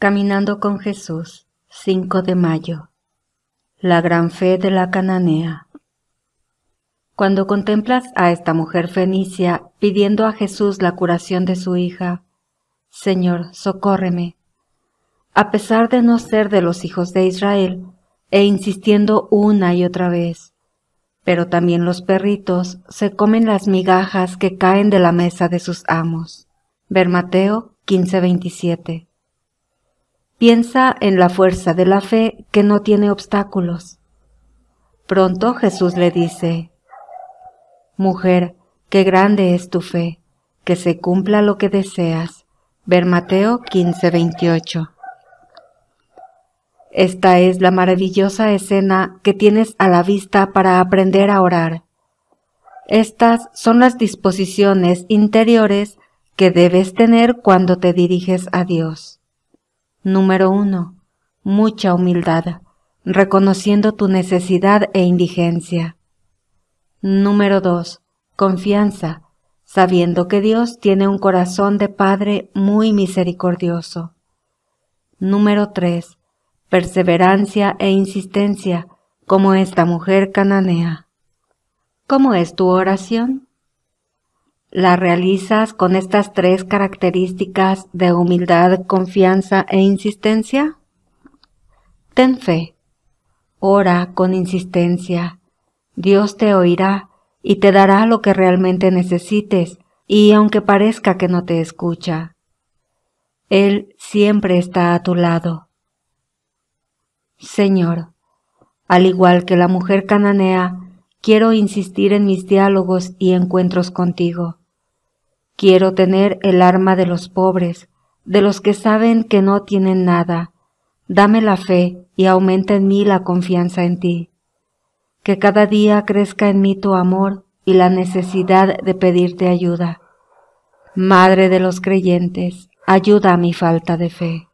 Caminando con Jesús, 5 de mayo. La gran fe de la cananea. Cuando contemplas a esta mujer fenicia pidiendo a Jesús la curación de su hija, Señor, socórreme. A pesar de no ser de los hijos de Israel, e insistiendo una y otra vez, pero también los perritos se comen las migajas que caen de la mesa de sus amos. Ver Mateo 15:27. Piensa en la fuerza de la fe que no tiene obstáculos. Pronto Jesús le dice, Mujer, qué grande es tu fe, que se cumpla lo que deseas. Ver Mateo 15:28. Esta es la maravillosa escena que tienes a la vista para aprender a orar. Estas son las disposiciones interiores que debes tener cuando te diriges a Dios. Número 1. Mucha humildad, reconociendo tu necesidad e indigencia. Número 2. Confianza, sabiendo que Dios tiene un corazón de Padre muy misericordioso. Número 3. Perseverancia e insistencia, como esta mujer cananea. ¿Cómo es tu oración? la realizas con estas tres características de humildad, confianza e insistencia? Ten fe, ora con insistencia, Dios te oirá y te dará lo que realmente necesites, y aunque parezca que no te escucha, Él siempre está a tu lado. Señor, al igual que la mujer cananea, quiero insistir en mis diálogos y encuentros contigo Quiero tener el arma de los pobres, de los que saben que no tienen nada. Dame la fe y aumenta en mí la confianza en ti. Que cada día crezca en mí tu amor y la necesidad de pedirte ayuda. Madre de los creyentes, ayuda a mi falta de fe.